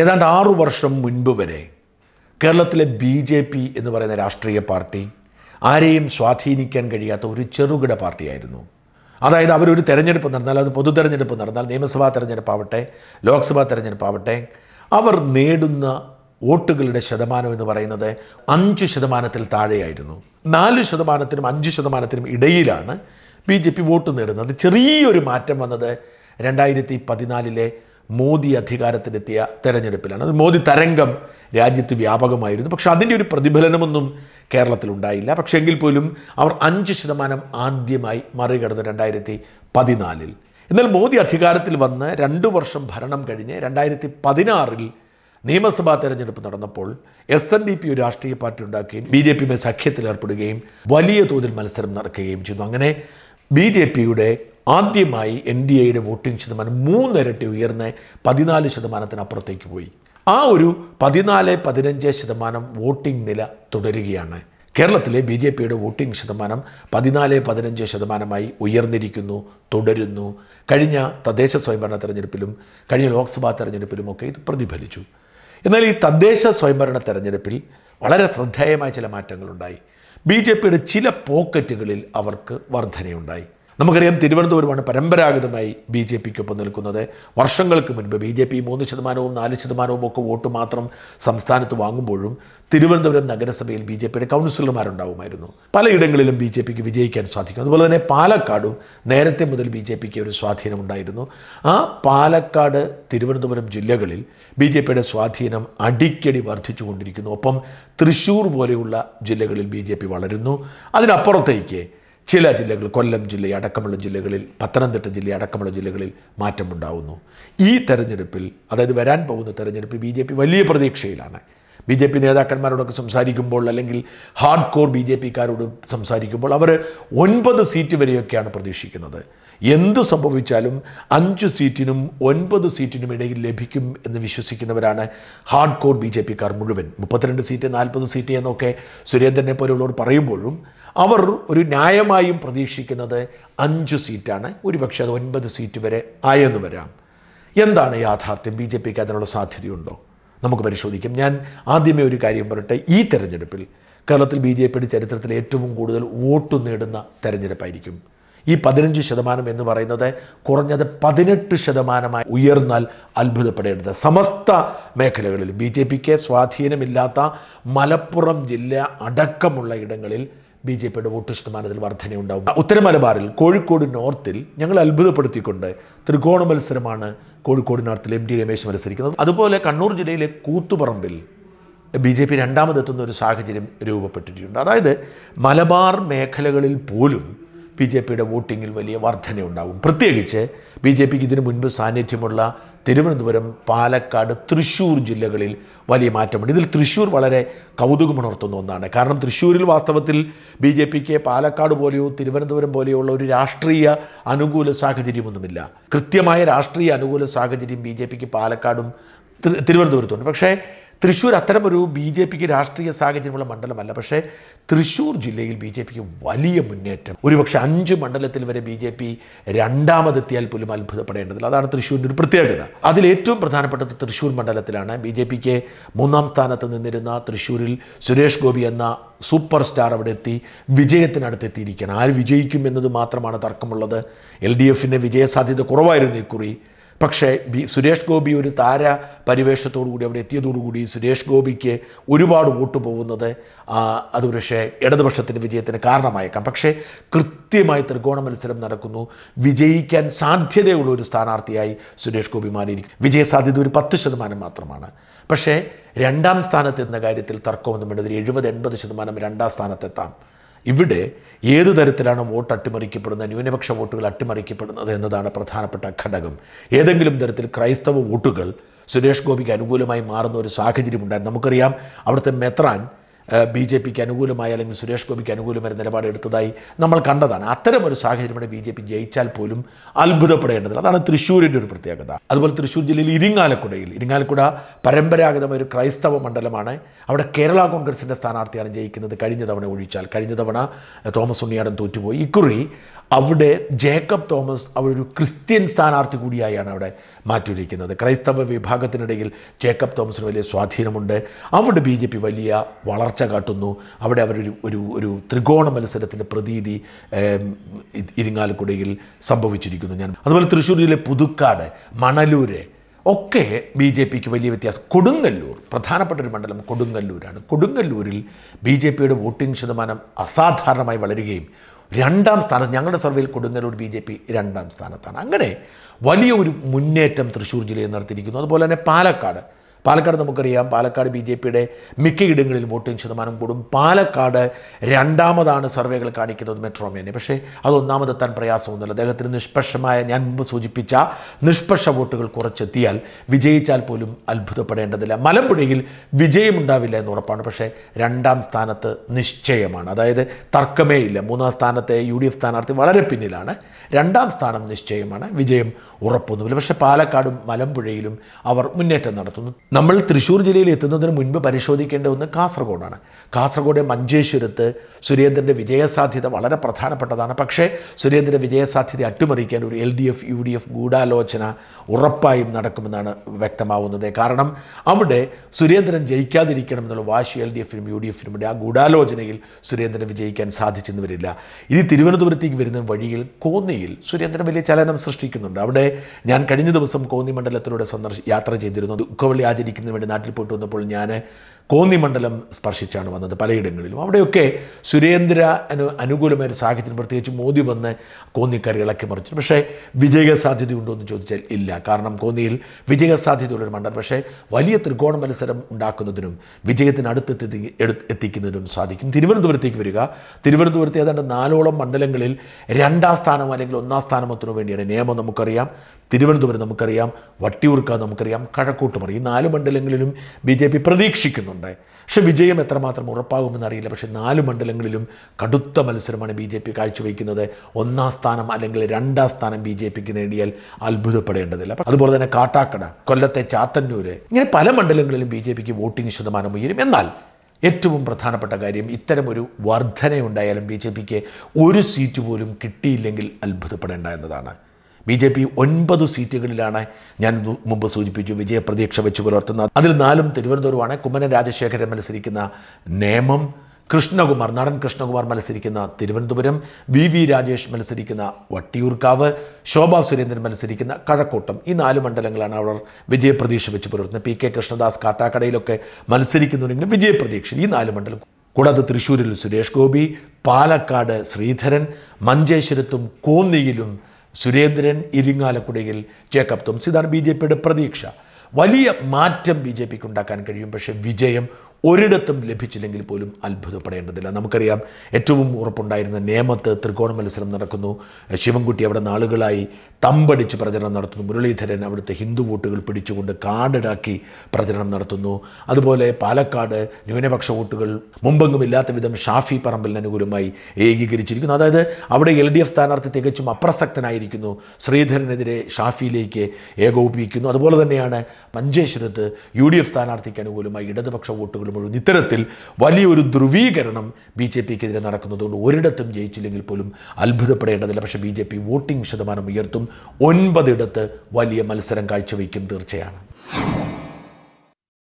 ഏതാണ്ട് ആറു വർഷം മുൻപ് വരെ കേരളത്തിലെ ബി ജെ പി എന്ന് പറയുന്ന രാഷ്ട്രീയ പാർട്ടി ആരെയും സ്വാധീനിക്കാൻ കഴിയാത്ത ഒരു ചെറുകിട പാർട്ടിയായിരുന്നു അതായത് അവരൊരു തെരഞ്ഞെടുപ്പ് നടന്നാൽ അത് പൊതു തെരഞ്ഞെടുപ്പ് നടന്നാൽ നിയമസഭാ തെരഞ്ഞെടുപ്പാവട്ടെ ലോക്സഭാ തെരഞ്ഞെടുപ്പാവട്ടെ അവർ നേടുന്ന വോട്ടുകളുടെ ശതമാനം എന്ന് പറയുന്നത് അഞ്ച് ശതമാനത്തിൽ താഴെയായിരുന്നു നാല് ശതമാനത്തിനും അഞ്ച് ശതമാനത്തിനും ഇടയിലാണ് ബി ജെ പി വോട്ട് നേടുന്നത് ചെറിയൊരു മാറ്റം വന്നത് രണ്ടായിരത്തി പതിനാലിലെ മോദി അധികാരത്തിലെത്തിയ തെരഞ്ഞെടുപ്പിലാണ് അത് മോദി തരംഗം രാജ്യത്ത് വ്യാപകമായിരുന്നു പക്ഷെ അതിൻ്റെ ഒരു പ്രതിഫലനമൊന്നും ഉണ്ടായില്ല പക്ഷേ എങ്കിൽ പോലും അവർ അഞ്ച് ശതമാനം ആദ്യമായി മറികടന്ന് രണ്ടായിരത്തി പതിനാലിൽ എന്നാൽ മോദി അധികാരത്തിൽ വന്ന് രണ്ടു വർഷം ഭരണം കഴിഞ്ഞ് രണ്ടായിരത്തി പതിനാറിൽ നിയമസഭാ തെരഞ്ഞെടുപ്പ് നടന്നപ്പോൾ എസ് എൻ ഡി പി ഒരു രാഷ്ട്രീയ പാർട്ടി ഉണ്ടാക്കുകയും ബി ജെ പിയുമായി സഖ്യത്തിലേർപ്പെടുകയും വലിയ തോതിൽ മത്സരം നടക്കുകയും ചെയ്തു അങ്ങനെ ബി ജെ പിയുടെ ആദ്യമായി എൻ ഡി എയുടെ വോട്ടിംഗ് ശതമാനം മൂന്നിരട്ടി ഉയർന്ന് പതിനാല് ശതമാനത്തിനപ്പുറത്തേക്ക് പോയി ആ ഒരു പതിനാല് പതിനഞ്ച് ശതമാനം വോട്ടിംഗ് നില തുടരുകയാണ് കേരളത്തിലെ ബി ജെ പിയുടെ വോട്ടിംഗ് ശതമാനം പതിനാല് പതിനഞ്ച് ശതമാനമായി ഉയർന്നിരിക്കുന്നു തുടരുന്നു കഴിഞ്ഞ തദ്ദേശ സ്വയംഭരണ തെരഞ്ഞെടുപ്പിലും കഴിഞ്ഞ ലോക്സഭാ ഒക്കെ ഇത് പ്രതിഫലിച്ചു എന്നാൽ ഈ തദ്ദേശ സ്വയംഭരണ തെരഞ്ഞെടുപ്പിൽ വളരെ ശ്രദ്ധേയമായ ചില മാറ്റങ്ങളുണ്ടായി ബി ജെ പിയുടെ ചില പോക്കറ്റുകളിൽ അവർക്ക് വർധനയുണ്ടായി നമുക്കറിയാം തിരുവനന്തപുരമാണ് പരമ്പരാഗതമായി ബി ജെ പിക്കൊപ്പം നിൽക്കുന്നത് വർഷങ്ങൾക്ക് മുൻപ് ബി ജെ പി മൂന്ന് ശതമാനവും നാല് ശതമാനവും ഒക്കെ വോട്ട് മാത്രം സംസ്ഥാനത്ത് വാങ്ങുമ്പോഴും തിരുവനന്തപുരം നഗരസഭയിൽ ബി ജെ പിയുടെ കൗൺസിലർമാരുണ്ടാവുമായിരുന്നു പലയിടങ്ങളിലും ബി ജെ പിക്ക് വിജയിക്കാൻ സാധിക്കും അതുപോലെ തന്നെ പാലക്കാടും നേരത്തെ മുതൽ ബി ജെ പിക്ക് ഒരു ഉണ്ടായിരുന്നു ആ പാലക്കാട് തിരുവനന്തപുരം ജില്ലകളിൽ ബി ജെ പിയുടെ സ്വാധീനം അടിക്കടി വർദ്ധിച്ചുകൊണ്ടിരിക്കുന്നു ഒപ്പം തൃശ്ശൂർ പോലെയുള്ള ജില്ലകളിൽ ബി ജെ പി വളരുന്നു അതിനപ്പുറത്തേക്ക് ചില ജില്ലകൾ കൊല്ലം ജില്ല അടക്കമുള്ള ജില്ലകളിൽ പത്തനംതിട്ട ജില്ല അടക്കമുള്ള ജില്ലകളിൽ മാറ്റമുണ്ടാകുന്നു ഈ തെരഞ്ഞെടുപ്പിൽ അതായത് വരാൻ പോകുന്ന തെരഞ്ഞെടുപ്പിൽ ബി ജെ പി വലിയ പ്രതീക്ഷയിലാണ് ബി ജെ പി നേതാക്കന്മാരോടൊക്കെ സംസാരിക്കുമ്പോൾ അല്ലെങ്കിൽ ഹാർഡ് കോർ ബി ജെ പിക്കാരോട് സംസാരിക്കുമ്പോൾ അവർ ഒൻപത് സീറ്റ് വരെയൊക്കെയാണ് പ്രതീക്ഷിക്കുന്നത് എന്ത് സംഭവിച്ചാലും അഞ്ച് സീറ്റിനും ഒൻപത് സീറ്റിനും ഇടയിൽ ലഭിക്കും എന്ന് വിശ്വസിക്കുന്നവരാണ് ഹാർഡ് കോർ ബി ജെ പിക്കാർ മുഴുവൻ മുപ്പത്തിരണ്ട് സീറ്റ് നാൽപ്പത് സീറ്റ് എന്നൊക്കെ സുരേന്ദ്രനെ പോലെയുള്ളവർ പറയുമ്പോഴും അവർ ഒരു ന്യായമായും പ്രതീക്ഷിക്കുന്നത് അഞ്ച് സീറ്റാണ് ഒരുപക്ഷെ അത് ഒൻപത് സീറ്റ് വരെ ആയെന്ന് വരാം എന്താണ് യാഥാർത്ഥ്യം ബി ജെ പിക്ക് അതിനുള്ള സാധ്യതയുണ്ടോ നമുക്ക് പരിശോധിക്കാം ഞാൻ ആദ്യമേ ഒരു കാര്യം പറയട്ടെ ഈ തെരഞ്ഞെടുപ്പിൽ കേരളത്തിൽ ബി ജെ പിയുടെ ചരിത്രത്തിൽ ഏറ്റവും കൂടുതൽ വോട്ട് നേടുന്ന തെരഞ്ഞെടുപ്പായിരിക്കും ഈ പതിനഞ്ച് ശതമാനം എന്ന് പറയുന്നത് കുറഞ്ഞത് പതിനെട്ട് ശതമാനമായി ഉയർന്നാൽ അത്ഭുതപ്പെടേണ്ടത് സമസ്ത മേഖലകളിൽ ബി ജെ പിക്ക് സ്വാധീനമില്ലാത്ത മലപ്പുറം ജില്ല അടക്കമുള്ള ഇടങ്ങളിൽ ബി ജെ പിയുടെ വോട്ട് ശതമാനത്തിൽ വർധനയുണ്ടാവും ഉത്തര മലബാറിൽ കോഴിക്കോട് നോർത്തിൽ ഞങ്ങൾ അത്ഭുതപ്പെടുത്തിക്കൊണ്ട് ത്രികോണ മത്സരമാണ് കോഴിക്കോട് നോർത്തിൽ എം ടി രമേശ് മത്സരിക്കുന്നത് അതുപോലെ കണ്ണൂർ ജില്ലയിലെ കൂത്തുപറമ്പിൽ ബി ജെ പി രണ്ടാമതെത്തുന്ന ഒരു സാഹചര്യം രൂപപ്പെട്ടിട്ടുണ്ട് അതായത് മലബാർ മേഖലകളിൽ പോലും ബി ജെ പിയുടെ വോട്ടിങ്ങിൽ വലിയ വർധനയുണ്ടാകും പ്രത്യേകിച്ച് ബി ജെ പിക്ക് ഇതിനു മുൻപ് സാന്നിധ്യമുള്ള തിരുവനന്തപുരം പാലക്കാട് തൃശ്ശൂർ ജില്ലകളിൽ വലിയ മാറ്റമുണ്ട് ഇതിൽ തൃശ്ശൂർ വളരെ കൗതുകമുണർത്തുന്ന ഒന്നാണ് കാരണം തൃശ്ശൂരിൽ വാസ്തവത്തിൽ ബി ജെ പിക്ക് പാലക്കാട് പോലെയോ തിരുവനന്തപുരം പോലെയോ ഉള്ള ഒരു രാഷ്ട്രീയ അനുകൂല സാഹചര്യമൊന്നുമില്ല കൃത്യമായ രാഷ്ട്രീയ അനുകൂല സാഹചര്യം ബി ജെ പിക്ക് പാലക്കാടും തിരുവനന്തപുരത്തുണ്ട് പക്ഷേ തൃശ്ശൂർ അത്തരമൊരു ബി ജെ പിക്ക് രാഷ്ട്രീയ സാഹചര്യമുള്ള മണ്ഡലമല്ല പക്ഷേ തൃശ്ശൂർ ജില്ലയിൽ ബി ജെ പിക്ക് വലിയ മുന്നേറ്റം ഒരുപക്ഷെ അഞ്ച് മണ്ഡലത്തിൽ വരെ ബി ജെ പി രണ്ടാമതെത്തിയാൽ പോലും അത്ഭുതപ്പെടേണ്ടതില്ല അതാണ് തൃശ്ശൂരിൻ്റെ ഒരു പ്രത്യേകത അതിലേറ്റവും പ്രധാനപ്പെട്ടത് തൃശ്ശൂർ മണ്ഡലത്തിലാണ് ബി ജെ പിക്ക് മൂന്നാം സ്ഥാനത്ത് നിന്നിരുന്ന തൃശ്ശൂരിൽ സുരേഷ് ഗോപി എന്ന സൂപ്പർ സ്റ്റാർ അവിടെ എത്തി വിജയത്തിനടുത്തെത്തിയിരിക്കണം ആര് വിജയിക്കും എന്നത് മാത്രമാണ് തർക്കമുള്ളത് എൽ ഡി എഫിൻ്റെ വിജയസാധ്യത കുറവായിരുന്നു ഇക്കുറി പക്ഷേ ബി സുരേഷ് ഗോപി ഒരു താര കൂടി അവിടെ എത്തിയതോടുകൂടി സുരേഷ് ഗോപിക്ക് ഒരുപാട് വോട്ട് പോകുന്നത് അത് പക്ഷേ ഇടതുപക്ഷത്തിൻ്റെ വിജയത്തിന് കാരണമായേക്കാം പക്ഷേ കൃത്യമായി ത്രികോണ മത്സരം നടക്കുന്നു വിജയിക്കാൻ സാധ്യതയുള്ള ഒരു സ്ഥാനാർത്ഥിയായി സുരേഷ് ഗോപി മാറിയിരിക്കും വിജയസാധ്യത ഒരു പത്ത് ശതമാനം മാത്രമാണ് പക്ഷേ രണ്ടാം സ്ഥാനത്ത് എന്ന കാര്യത്തിൽ തർക്കമൊന്നും വേണ്ടത് എഴുപത് എൺപത് ശതമാനം രണ്ടാം സ്ഥാനത്തെത്താം ഇവിടെ ഏത് തരത്തിലാണ് വോട്ട് അട്ടിമറിക്കപ്പെടുന്നത് ന്യൂനപക്ഷ വോട്ടുകൾ അട്ടിമറിക്കപ്പെടുന്നത് എന്നതാണ് പ്രധാനപ്പെട്ട ഘടകം ഏതെങ്കിലും തരത്തിൽ ക്രൈസ്തവ വോട്ടുകൾ സുരേഷ് ഗോപിക്ക് അനുകൂലമായി മാറുന്ന ഒരു സാഹചര്യമുണ്ടായിരുന്നു നമുക്കറിയാം അവിടുത്തെ മെത്രാൻ ബി ജെ പിക്ക് അനുകൂലമായി അല്ലെങ്കിൽ സുരേഷ് ഗോപിക്ക് അനുകൂലമായ നിലപാട് എടുത്തതായി നമ്മൾ കണ്ടതാണ് അത്തരമൊരു സാഹചര്യമാണ് ബി ജെ പി ജയിച്ചാൽ പോലും അത്ഭുതപ്പെടേണ്ടതില്ല അതാണ് തൃശ്ശൂരിൻ്റെ ഒരു പ്രത്യേകത അതുപോലെ തൃശ്ശൂർ ജില്ലയിൽ ഇരിങ്ങാലക്കുടയിൽ ഇരിങ്ങാലക്കുട പരമ്പരാഗതമായ ഒരു ക്രൈസ്തവ മണ്ഡലമാണ് അവിടെ കേരള കോൺഗ്രസിൻ്റെ സ്ഥാനാർത്ഥിയാണ് ജയിക്കുന്നത് കഴിഞ്ഞ തവണ ഒഴിച്ചാൽ കഴിഞ്ഞ തവണ തോമസ് ഉണ്ണിയാടൻ തോറ്റുപോയി ഇക്കുറി അവിടെ ജേക്കബ് തോമസ് അവിടെ ഒരു ക്രിസ്ത്യൻ സ്ഥാനാർത്ഥി കൂടിയായാണ് അവിടെ മാറ്റിയിരിക്കുന്നത് ക്രൈസ്തവ വിഭാഗത്തിനിടയിൽ ജേക്കബ് തോമസിന് വലിയ സ്വാധീനമുണ്ട് അവിടെ ബി ജെ പി വലിയ വളർച്ച കാട്ടുന്നു അവിടെ അവരൊരു ഒരു ഒരു ത്രികോണ മത്സരത്തിൻ്റെ പ്രതീതി ഇരിങ്ങാലക്കുടയിൽ സംഭവിച്ചിരിക്കുന്നു ഞാൻ അതുപോലെ തൃശ്ശൂർ ജില്ലയിലെ പുതുക്കാട് മണലൂര് ഒക്കെ ബി ജെ പിക്ക് വലിയ വ്യത്യാസം കൊടുങ്ങല്ലൂർ പ്രധാനപ്പെട്ട ഒരു മണ്ഡലം കൊടുങ്ങല്ലൂരാണ് കൊടുങ്ങല്ലൂരിൽ ബി ജെ പിയുടെ വോട്ടിംഗ് ശതമാനം അസാധാരണമായി വളരുകയും രണ്ടാം സ്ഥാനത്ത് ഞങ്ങളുടെ സർവേയിൽ കൊടുങ്ങല്ലൂർ ബി ജെ പി രണ്ടാം സ്ഥാനത്താണ് അങ്ങനെ വലിയ ഒരു മുന്നേറ്റം തൃശ്ശൂർ ജില്ലയിൽ നടത്തിയിരിക്കുന്നു അതുപോലെ തന്നെ പാലക്കാട് പാലക്കാട് നമുക്കറിയാം പാലക്കാട് ബി ജെ പിയുടെ മിക്കയിടങ്ങളിലും വോട്ടിംഗ് ശതമാനം കൂടും പാലക്കാട് രണ്ടാമതാണ് സർവേകൾ കാണിക്കുന്നത് മെട്രോമേനെ പക്ഷേ അത് ഒന്നാമതെത്താൻ പ്രയാസമൊന്നുമില്ല അദ്ദേഹത്തിന് നിഷ്പക്ഷമായ ഞാൻ മുമ്പ് സൂചിപ്പിച്ച നിഷ്പക്ഷ വോട്ടുകൾ കുറച്ചെത്തിയാൽ വിജയിച്ചാൽ പോലും അത്ഭുതപ്പെടേണ്ടതില്ല മലമ്പുഴയിൽ വിജയമുണ്ടാവില്ല എന്ന് ഉറപ്പാണ് പക്ഷേ രണ്ടാം സ്ഥാനത്ത് നിശ്ചയമാണ് അതായത് തർക്കമേ ഇല്ല മൂന്നാം സ്ഥാനത്തെ യു ഡി എഫ് സ്ഥാനാർത്ഥി വളരെ പിന്നിലാണ് രണ്ടാം സ്ഥാനം നിശ്ചയമാണ് വിജയം ഉറപ്പൊന്നുമില്ല പക്ഷേ പാലക്കാടും മലമ്പുഴയിലും അവർ മുന്നേറ്റം നടത്തുന്നു നമ്മൾ തൃശ്ശൂർ ജില്ലയിൽ എത്തുന്നതിന് മുൻപ് പരിശോധിക്കേണ്ട ഒന്ന് കാസർഗോഡാണ് കാസർഗോഡ് മഞ്ചേശ്വരത്ത് സുരേന്ദ്രൻ്റെ വിജയസാധ്യത വളരെ പ്രധാനപ്പെട്ടതാണ് പക്ഷേ സുരേന്ദ്രൻ്റെ വിജയസാധ്യത അട്ടിമറിക്കാൻ ഒരു L D F U D F ഗൂഢാലോചന ഉറപ്പായും നടക്കുമെന്നാണ് വ്യക്തമാവുന്നത് കാരണം അവിടെ സുരേന്ദ്രൻ ജയിക്കാതിരിക്കണം എന്നുള്ള വാശി എൽ ഡി എഫിനും യു ഡി എഫിനും ആ ഗൂഢാലോചനയിൽ സുരേന്ദ്രൻ വിജയിക്കാൻ സാധിച്ചെന്ന് വരില്ല ഇനി തിരുവനന്തപുരത്തേക്ക് വരുന്ന വഴിയിൽ കോന്നിയിൽ സുരേന്ദ്രൻ വലിയ ചലനം സൃഷ്ടിക്കുന്നുണ്ട് അവിടെ ഞാൻ കഴിഞ്ഞ ദിവസം കോന്നി മണ്ഡലത്തിലൂടെ സന്ദർശ യാത്ര ചെയ്തിരുന്നു ദുഃഖവള്ളി ആചരി ആചരിക്കുന്നതിന് വേണ്ടി നാട്ടിൽ പോയിട്ട് വന്നപ്പോൾ ഞാൻ കോന്നിമണ്ഡലം സ്പർശിച്ചാണ് വന്നത് പലയിടങ്ങളിലും അവിടെയൊക്കെ സുരേന്ദ്ര അനു അനുകൂലമായ ഒരു സാഹചര്യം പ്രത്യേകിച്ച് മോദി വന്ന് കോന്നിക്കാർ ഇളക്കി മറിച്ചു പക്ഷേ വിജയ സാധ്യതയുണ്ടോ എന്ന് ചോദിച്ചാൽ ഇല്ല കാരണം കോന്നിയിൽ വിജയ സാധ്യതയുള്ളൊരു മണ്ഡലം പക്ഷേ വലിയ ത്രികോണ മത്സരം ഉണ്ടാക്കുന്നതിനും വിജയത്തിന് അടുത്തെത്തി എത്തിക്കുന്നതിനും സാധിക്കും തിരുവനന്തപുരത്തേക്ക് വരിക തിരുവനന്തപുരത്ത് ഏതാണ്ട് നാലോളം മണ്ഡലങ്ങളിൽ രണ്ടാം സ്ഥാനം അല്ലെങ്കിൽ ഒന്നാം സ്ഥാനമത്തിനു വേണ്ടിയാണ് നിയമം നമുക്കറിയാം തിരുവനന്തപുരം നമുക്കറിയാം വട്ടിയൂർക്ക നമുക്കറിയാം കഴക്കൂട്ടുമറി ഈ നാല് മണ്ഡലങ്ങളിലും ബി ജെ പി പ്രതീക്ഷിക്കുന്നു വിജയമുണ്ട് പക്ഷെ വിജയം എത്രമാത്രം ഉറപ്പാകുമെന്ന് അറിയില്ല പക്ഷേ നാല് മണ്ഡലങ്ങളിലും കടുത്ത മത്സരമാണ് ബി ജെ പി കാഴ്ചവെക്കുന്നത് ഒന്നാം സ്ഥാനം അല്ലെങ്കിൽ രണ്ടാം സ്ഥാനം ബി ജെ പിക്ക് നേടിയാൽ അത്ഭുതപ്പെടേണ്ടതില്ല അതുപോലെ തന്നെ കാട്ടാക്കട കൊല്ലത്തെ ചാത്തന്നൂര് ഇങ്ങനെ പല മണ്ഡലങ്ങളിലും ബി ജെ പിക്ക് വോട്ടിംഗ് ശതമാനം ഉയരും എന്നാൽ ഏറ്റവും പ്രധാനപ്പെട്ട കാര്യം ഇത്തരമൊരു വർധനയുണ്ടായാലും ബി ജെ പിക്ക് ഒരു സീറ്റ് പോലും കിട്ടിയില്ലെങ്കിൽ അത്ഭുതപ്പെടേണ്ട എന്നതാണ് ബി ജെ പി ഒൻപത് സീറ്റുകളിലാണ് ഞാൻ മുമ്പ് സൂചിപ്പിച്ചു വിജയപ്രതീക്ഷ വെച്ച് പുലർത്തുന്ന അതിൽ നാലും തിരുവനന്തപുരമാണ് കുമ്മനം രാജശേഖരൻ മത്സരിക്കുന്ന നേമം കൃഷ്ണകുമാർ നടൻ കൃഷ്ണകുമാർ മത്സരിക്കുന്ന തിരുവനന്തപുരം വി വി രാജേഷ് മത്സരിക്കുന്ന വട്ടിയൂർക്കാവ് ശോഭാ സുരേന്ദ്രൻ മത്സരിക്കുന്ന കഴക്കൂട്ടം ഈ നാല് മണ്ഡലങ്ങളാണ് അവർ വിജയപ്രതീക്ഷ വെച്ച് പുലർത്തുന്നത് പി കെ കൃഷ്ണദാസ് കാട്ടാക്കടയിലൊക്കെ മത്സരിക്കുന്നുണ്ടെങ്കിലും വിജയപ്രതീക്ഷ ഈ നാല് മണ്ഡലം കൂടാതെ തൃശ്ശൂരിൽ സുരേഷ് ഗോപി പാലക്കാട് ശ്രീധരൻ മഞ്ചേശ്വരത്തും കോന്നിയിലും സുരേന്ദ്രൻ ഇരിങ്ങാലക്കുടയിൽ ജേക്കബ് തോമസ് ഇതാണ് ബി ജെ പിയുടെ പ്രതീക്ഷ വലിയ മാറ്റം ബി ജെ പിക്ക് ഉണ്ടാക്കാൻ കഴിയും പക്ഷേ വിജയം ഒരിടത്തും ലഭിച്ചില്ലെങ്കിൽ പോലും അത്ഭുതപ്പെടേണ്ടതില്ല നമുക്കറിയാം ഏറ്റവും ഉറപ്പുണ്ടായിരുന്ന നേമത്ത് ത്രികോണ മത്സരം നടക്കുന്നു ശിവൻകുട്ടി അവിടെ നാളുകളായി തമ്പടിച്ച് പ്രചരണം നടത്തുന്നു മുരളീധരൻ അവിടുത്തെ ഹിന്ദു വോട്ടുകൾ പിടിച്ചുകൊണ്ട് കാടിടാക്കി പ്രചരണം നടത്തുന്നു അതുപോലെ പാലക്കാട് ന്യൂനപക്ഷ വോട്ടുകൾ മുമ്പെങ്ങുമില്ലാത്ത വിധം ഷാഫി പറമ്പലിന് അനുകൂലമായി ഏകീകരിച്ചിരിക്കുന്നു അതായത് അവിടെ എൽ ഡി എഫ് സ്ഥാനാർത്ഥി തികച്ചും അപ്രസക്തനായിരിക്കുന്നു ശ്രീധരനെതിരെ ഷാഫിയിലേക്ക് ഏകോപിപ്പിക്കുന്നു അതുപോലെ തന്നെയാണ് മഞ്ചേശ്വരത്ത് യു ഡി എഫ് സ്ഥാനാർത്ഥിക്ക് അനുകൂലമായി ഇടതുപക്ഷ വോട്ടുകൾ മുഴുവൻ ഇത്തരത്തിൽ വലിയൊരു ധ്രുവീകരണം ബി ജെ പിക്കെതിരെ നടക്കുന്നതുകൊണ്ട് ഒരിടത്തും ജയിച്ചില്ലെങ്കിൽ പോലും അത്ഭുതപ്പെടേണ്ടതില്ല പക്ഷേ ബി ജെ പി വോട്ടിംഗ് ശതമാനം ഉയർത്തും ഒൻപതിടത്ത് വലിയ മത്സരം കാഴ്ചവെക്കും തീർച്ചയാണ്